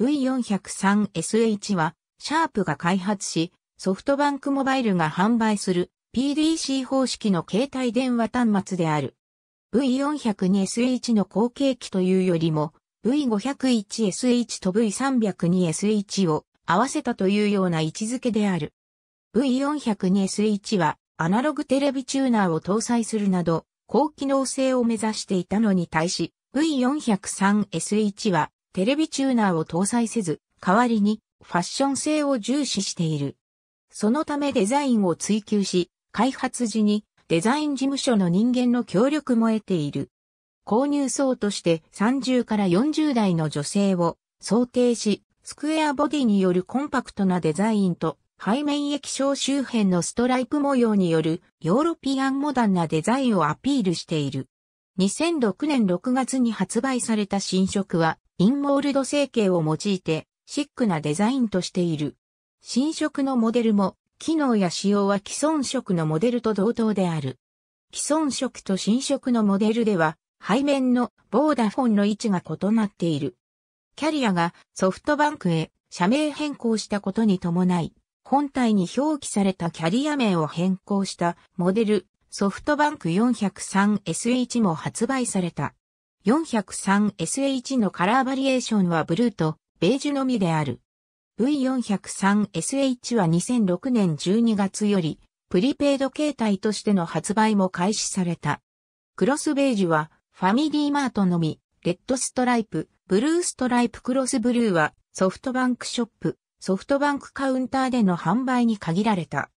V403SH は、シャープが開発し、ソフトバンクモバイルが販売する PDC 方式の携帯電話端末である。V402SH の後継機というよりも、V501SH と V302SH を合わせたというような位置づけである。V402SH はアナログテレビチューナーを搭載するなど、高機能性を目指していたのに対し、V403SH はテレビチューナーを搭載せず、代わりにファッション性を重視している。そのためデザインを追求し、開発時にデザイン事務所の人間の協力も得ている。購入層として30から40代の女性を想定し、スクエアボディによるコンパクトなデザインと背面液晶周辺のストライプ模様によるヨーロピアンモダンなデザインをアピールしている。2006年6月に発売された新色はインモールド成形を用いてシックなデザインとしている。新色のモデルも、機能や仕様は既存色のモデルと同等である。既存色と新色のモデルでは、背面のボーダフォンの位置が異なっている。キャリアがソフトバンクへ社名変更したことに伴い、本体に表記されたキャリア名を変更したモデルソフトバンク 403SH も発売された。403SH のカラーバリエーションはブルーとベージュのみである。V403SH は2006年12月よりプリペイド形態としての発売も開始された。クロスベージュはファミリーマートのみ、レッドストライプ、ブルーストライプクロスブルーはソフトバンクショップ、ソフトバンクカウンターでの販売に限られた。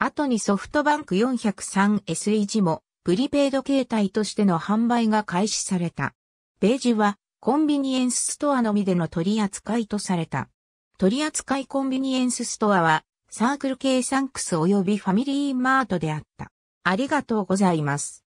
後にソフトバンク 403SH もプリペイド形態としての販売が開始された。ページはコンビニエンスストアのみでの取り扱いとされた。取り扱いコンビニエンスストアはサークル系サンクス及びファミリーマートであった。ありがとうございます。